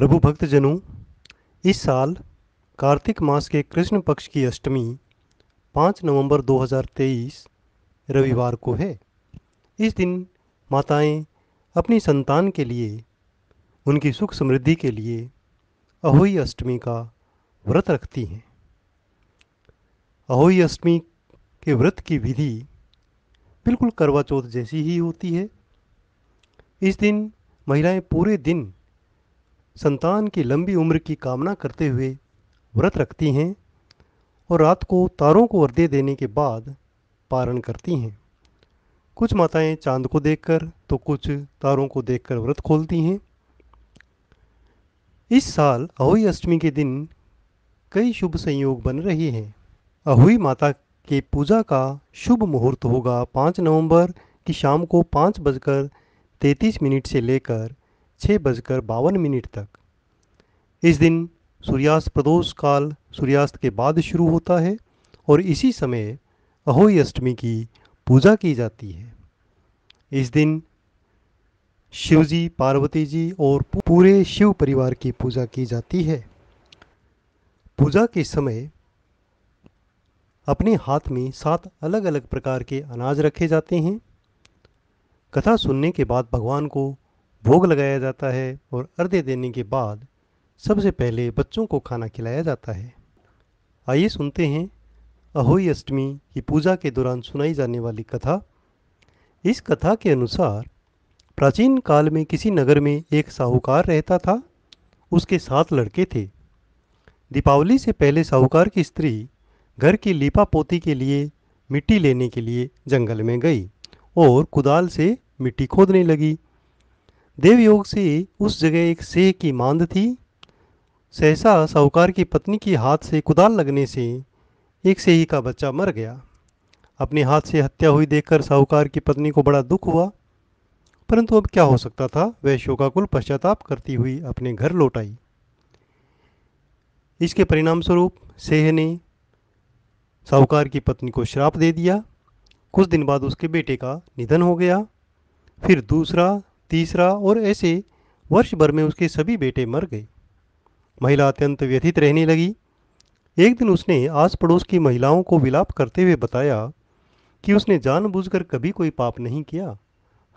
प्रभु भक्तजनों इस साल कार्तिक मास के कृष्ण पक्ष की अष्टमी 5 नवंबर 2023 रविवार को है इस दिन माताएं अपनी संतान के लिए उनकी सुख समृद्धि के लिए अहोई अष्टमी का व्रत रखती हैं अहोई अष्टमी के व्रत की विधि बिल्कुल करवा चौथ जैसी ही होती है इस दिन महिलाएं पूरे दिन संतान की लंबी उम्र की कामना करते हुए व्रत रखती हैं और रात को तारों को अर्ध्य देने के बाद पारण करती हैं कुछ माताएं चांद को देखकर तो कुछ तारों को देखकर व्रत खोलती हैं इस साल अहोई अष्टमी के दिन कई शुभ संयोग बन रहे हैं अहुई माता के पूजा का शुभ मुहूर्त होगा पाँच नवंबर की शाम को पाँच बजकर तैंतीस मिनट से लेकर छः बजकर बावन मिनट तक इस दिन सूर्यास्त प्रदोष काल सूर्यास्त के बाद शुरू होता है और इसी समय अहोई अष्टमी की पूजा की जाती है इस दिन शिवजी पार्वती जी और पूरे शिव परिवार की पूजा की जाती है पूजा के समय अपने हाथ में सात अलग अलग प्रकार के अनाज रखे जाते हैं कथा सुनने के बाद भगवान को भोग लगाया जाता है और अर्घ्य देने के बाद सबसे पहले बच्चों को खाना खिलाया जाता है आइए सुनते हैं अहोई अष्टमी की पूजा के दौरान सुनाई जाने वाली कथा इस कथा के अनुसार प्राचीन काल में किसी नगर में एक साहूकार रहता था उसके सात लड़के थे दीपावली से पहले साहूकार की स्त्री घर की लीपा पोती के लिए मिट्टी लेने के लिए जंगल में गई और कुदाल से मिट्टी खोदने लगी देवयोग से उस जगह एक सेह की मांद थी सहसा साहूकार की पत्नी के हाथ से कुदाल लगने से एक सेही का बच्चा मर गया अपने हाथ से हत्या हुई देखकर साहूकार की पत्नी को बड़ा दुख हुआ परंतु अब क्या हो सकता था वह शोकाकुल पश्चाताप करती हुई अपने घर लौट आई इसके परिणाम स्वरूप सेह ने साहूकार की पत्नी को श्राप दे दिया कुछ दिन बाद उसके बेटे का निधन हो गया फिर दूसरा तीसरा और ऐसे वर्ष भर में उसके सभी बेटे मर गए महिला अत्यंत व्यथित रहने लगी एक दिन उसने आस पड़ोस की महिलाओं को विलाप करते हुए बताया कि उसने जानबूझकर कभी कोई पाप नहीं किया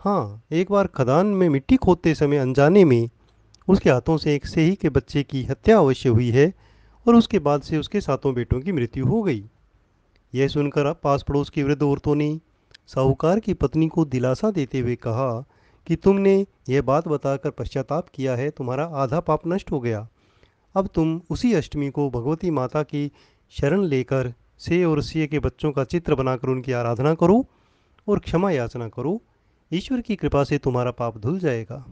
हाँ एक बार खदान में मिट्टी खोदते समय अनजाने में उसके हाथों से एक सेही के बच्चे की हत्या अवश्य हुई है और उसके बाद से उसके सातों बेटों की मृत्यु हो गई यह सुनकर अब पास पड़ोस की वृद्ध औरतों ने साहूकार की पत्नी को दिलासा देते हुए कहा कि तुमने यह बात बताकर पश्चाताप किया है तुम्हारा आधा पाप नष्ट हो गया अब तुम उसी अष्टमी को भगवती माता की शरण लेकर से और सी के बच्चों का चित्र बनाकर उनकी आराधना करो और क्षमा याचना करो ईश्वर की कृपा से तुम्हारा पाप धुल जाएगा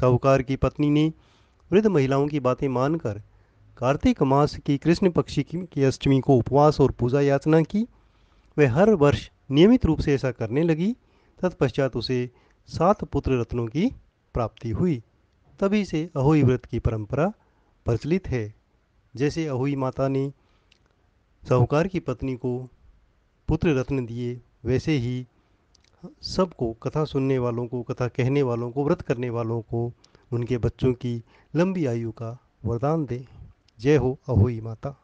साहूकार की पत्नी ने वृद्ध महिलाओं की बातें मानकर कार्तिक मास की कृष्ण पक्षी की अष्टमी को उपवास और पूजा याचना की वह हर वर्ष नियमित रूप से ऐसा करने लगी तत्पश्चात उसे सात पुत्र रत्नों की प्राप्ति हुई तभी से अहोई व्रत की परंपरा प्रचलित है जैसे अहोई माता ने साहूकार की पत्नी को पुत्र रत्न दिए वैसे ही सबको कथा सुनने वालों को कथा कहने वालों को व्रत करने वालों को उनके बच्चों की लंबी आयु का वरदान दें जय हो अहोई माता